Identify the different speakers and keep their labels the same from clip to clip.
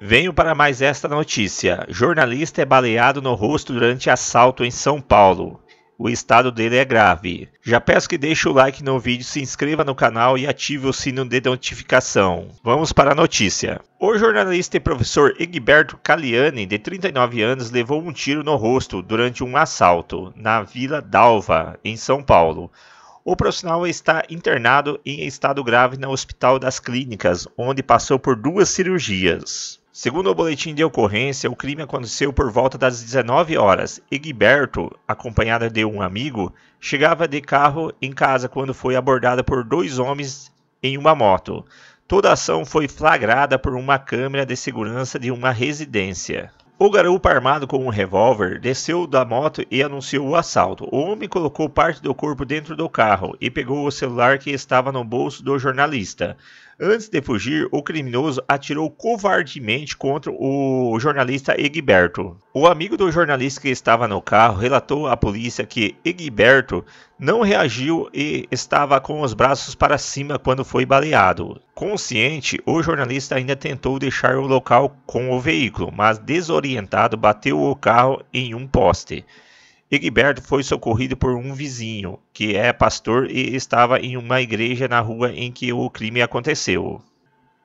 Speaker 1: Venho para mais esta notícia. Jornalista é baleado no rosto durante assalto em São Paulo. O estado dele é grave. Já peço que deixe o like no vídeo, se inscreva no canal e ative o sino de notificação. Vamos para a notícia. O jornalista e professor Egberto Caliani, de 39 anos, levou um tiro no rosto durante um assalto na Vila Dalva, em São Paulo. O profissional está internado em estado grave no Hospital das Clínicas, onde passou por duas cirurgias. Segundo o boletim de ocorrência, o crime aconteceu por volta das 19 horas. Egberto, acompanhado de um amigo, chegava de carro em casa quando foi abordado por dois homens em uma moto. Toda a ação foi flagrada por uma câmera de segurança de uma residência. O garupa armado com um revólver desceu da moto e anunciou o assalto. O homem colocou parte do corpo dentro do carro e pegou o celular que estava no bolso do jornalista. Antes de fugir, o criminoso atirou covardemente contra o jornalista Egberto. O amigo do jornalista que estava no carro relatou à polícia que Egberto não reagiu e estava com os braços para cima quando foi baleado. Consciente, o jornalista ainda tentou deixar o local com o veículo, mas desorientado bateu o carro em um poste. Egberto foi socorrido por um vizinho, que é pastor e estava em uma igreja na rua em que o crime aconteceu.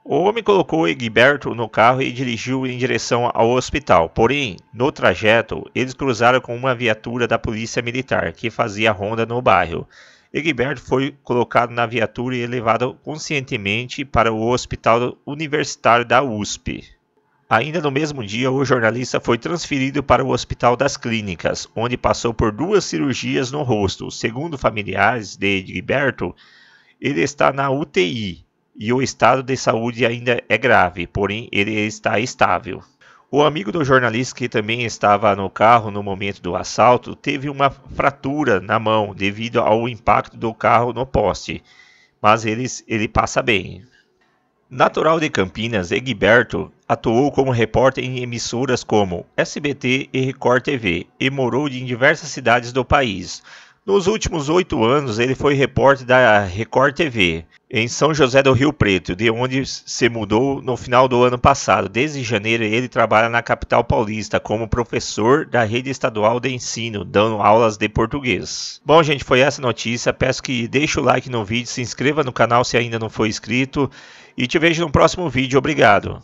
Speaker 1: O homem colocou Egberto no carro e dirigiu em direção ao hospital. Porém, no trajeto, eles cruzaram com uma viatura da polícia militar que fazia ronda no bairro. Egberto foi colocado na viatura e levado conscientemente para o hospital universitário da USP. Ainda no mesmo dia, o jornalista foi transferido para o Hospital das Clínicas, onde passou por duas cirurgias no rosto. Segundo familiares de Egberto, ele está na UTI e o estado de saúde ainda é grave, porém ele está estável. O amigo do jornalista, que também estava no carro no momento do assalto, teve uma fratura na mão devido ao impacto do carro no poste, mas ele, ele passa bem. Natural de Campinas, Egberto atuou como repórter em emissoras como SBT e Record TV e morou em diversas cidades do país, nos últimos oito anos, ele foi repórter da Record TV, em São José do Rio Preto, de onde se mudou no final do ano passado. Desde janeiro, ele trabalha na capital paulista como professor da rede estadual de ensino, dando aulas de português. Bom, gente, foi essa notícia. Peço que deixe o like no vídeo, se inscreva no canal se ainda não for inscrito e te vejo no próximo vídeo. Obrigado.